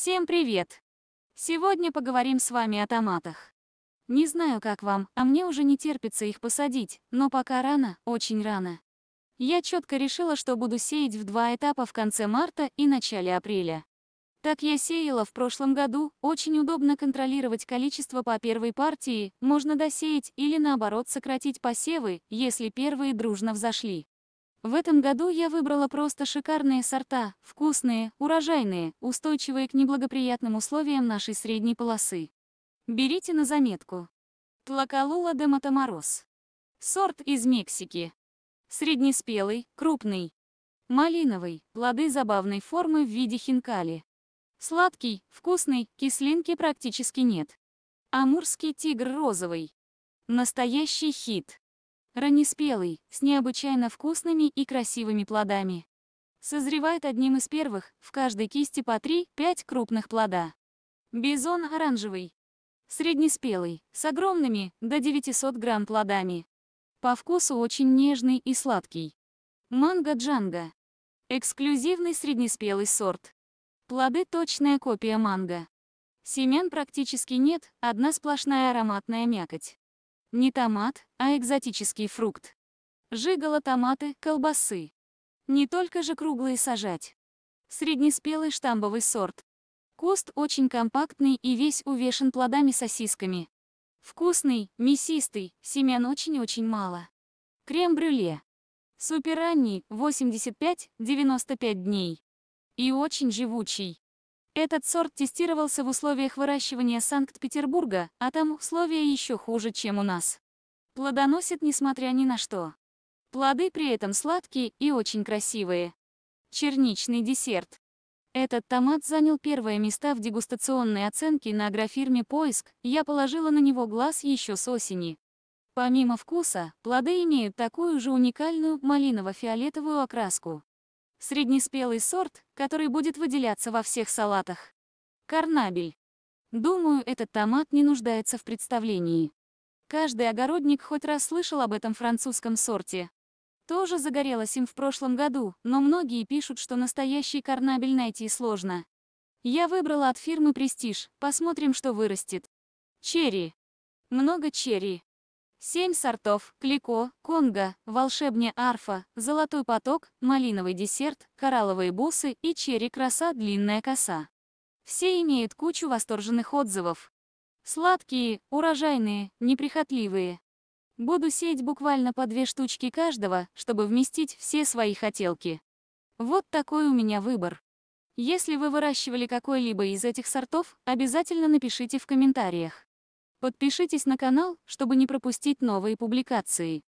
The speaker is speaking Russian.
Всем привет! Сегодня поговорим с вами о томатах. Не знаю, как вам, а мне уже не терпится их посадить, но пока рано, очень рано. Я четко решила, что буду сеять в два этапа в конце марта и начале апреля. Так я сеяла в прошлом году, очень удобно контролировать количество по первой партии, можно досеять или наоборот сократить посевы, если первые дружно взошли. В этом году я выбрала просто шикарные сорта, вкусные, урожайные, устойчивые к неблагоприятным условиям нашей средней полосы. Берите на заметку. Тлакалула де Матаморос. Сорт из Мексики. Среднеспелый, крупный. Малиновый, плоды забавной формы в виде хинкали. Сладкий, вкусный, кислинки практически нет. Амурский тигр розовый. Настоящий хит раннеспелый, с необычайно вкусными и красивыми плодами. Созревает одним из первых, в каждой кисти по 3-5 крупных плода. Бизон оранжевый. Среднеспелый, с огромными, до 900 грамм плодами. По вкусу очень нежный и сладкий. Манго-джанго. Эксклюзивный среднеспелый сорт. Плоды точная копия манго. Семян практически нет, одна сплошная ароматная мякоть. Не томат, а экзотический фрукт. Жигало томаты, колбасы. Не только же круглые сажать. Среднеспелый штамбовый сорт. Куст очень компактный и весь увешен плодами-сосисками. Вкусный, мясистый, семян очень-очень мало. Крем-брюле. Супер ранний, 85-95 дней. И очень живучий. Этот сорт тестировался в условиях выращивания Санкт-Петербурга, а там условия еще хуже, чем у нас. Плодоносит несмотря ни на что. Плоды при этом сладкие и очень красивые. Черничный десерт. Этот томат занял первые места в дегустационной оценке на агрофирме «Поиск», я положила на него глаз еще с осени. Помимо вкуса, плоды имеют такую же уникальную малиново-фиолетовую окраску. Среднеспелый сорт, который будет выделяться во всех салатах. Карнабель. Думаю, этот томат не нуждается в представлении. Каждый огородник хоть раз слышал об этом французском сорте. Тоже загорелось им в прошлом году, но многие пишут, что настоящий карнабель найти сложно. Я выбрала от фирмы Престиж, посмотрим, что вырастет. Черри. Много черри. Семь сортов – клико, конго, волшебня арфа, золотой поток, малиновый десерт, коралловые бусы и черри-краса длинная коса. Все имеют кучу восторженных отзывов. Сладкие, урожайные, неприхотливые. Буду сеять буквально по две штучки каждого, чтобы вместить все свои хотелки. Вот такой у меня выбор. Если вы выращивали какой-либо из этих сортов, обязательно напишите в комментариях. Подпишитесь на канал, чтобы не пропустить новые публикации.